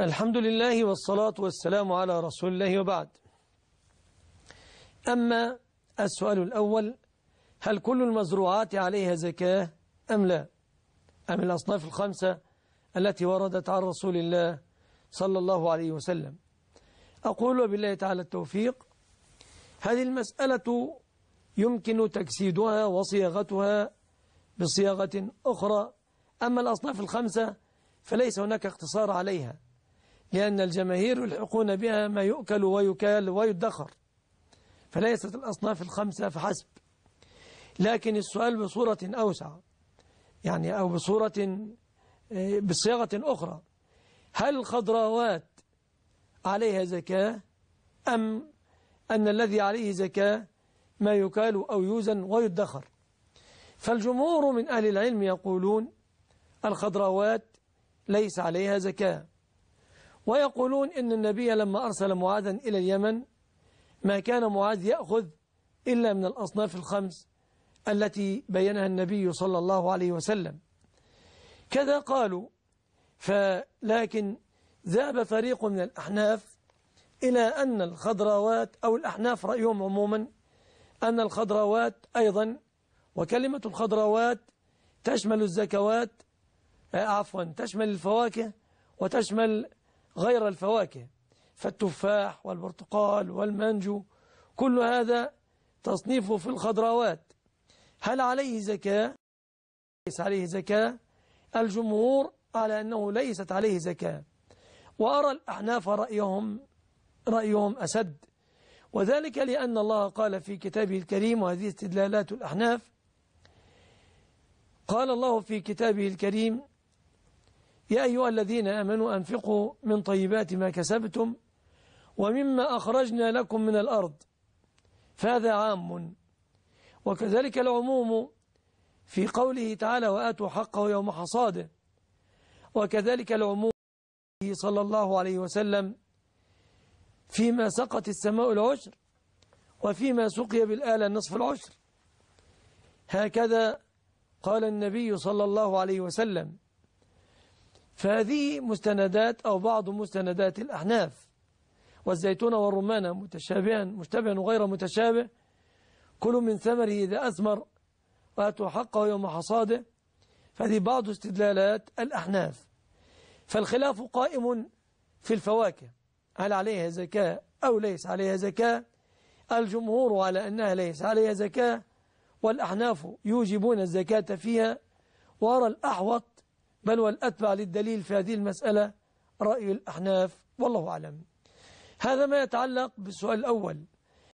الحمد لله والصلاة والسلام على رسول الله وبعد أما السؤال الأول هل كل المزروعات عليها زكاة أم لا أم الأصناف الخمسة التي وردت عن رسول الله صلى الله عليه وسلم أقول بالله تعالى التوفيق هذه المسألة يمكن تجسيدها وصياغتها بصياغة أخرى أما الأصناف الخمسة فليس هناك اقتصار عليها لأن الجماهير يلحقون بها ما يؤكل ويكال ويدخر فليست الأصناف الخمسة فحسب لكن السؤال بصورة أوسع يعني أو بصورة آه، بصيغة أخرى هل الخضراوات عليها زكاة أم أن الذي عليه زكاة ما يكال أو يوزن ويدخر فالجمهور من أهل العلم يقولون الخضراوات ليس عليها زكاة ويقولون إن النبي لما أرسل معاذا إلى اليمن ما كان معاذ يأخذ إلا من الأصناف الخمس التي بينها النبي صلى الله عليه وسلم كذا قالوا فلكن ذهب فريق من الأحناف إلى أن الخضروات أو الأحناف رأيهم عموما أن الخضروات أيضا وكلمة الخضروات تشمل الزكوات آه، عفوا تشمل الفواكه وتشمل غير الفواكه فالتفاح والبرتقال والمانجو كل هذا تصنيفه في الخضروات هل عليه زكاة؟ ليس عليه زكاة الجمهور على أنه ليست عليه زكاة وأرى الأحناف رأيهم رأيهم أسد وذلك لأن الله قال في كتابه الكريم وهذه استدلالات الأحناف قال الله في كتابه الكريم يا أيها الذين آمنوا أنفقوا من طيبات ما كسبتم ومما أخرجنا لكم من الأرض فهذا عام وكذلك العموم في قوله تعالى وآتوا حقه يوم حصاده وكذلك العموم صلى الله عليه وسلم فيما سقط السماء العشر وفيما سقي بالآلة النصف العشر هكذا قال النبي صلى الله عليه وسلم فهذه مستندات أو بعض مستندات الأحناف والزيتون والرمان متشابها مشتبها وغير متشابه كل من ثمره إذا أثمر وآتوا حقه يوم حصاده فهذه بعض استدلالات الأحناف فالخلاف قائم في الفواكه هل عليها زكاة أو ليس عليها زكاة الجمهور على أنها ليس عليها زكاة والأحناف يوجبون الزكاة فيها وارى الأحوط بل والأتبع للدليل في هذه المسألة رأي الأحناف والله أعلم هذا ما يتعلق بالسؤال الأول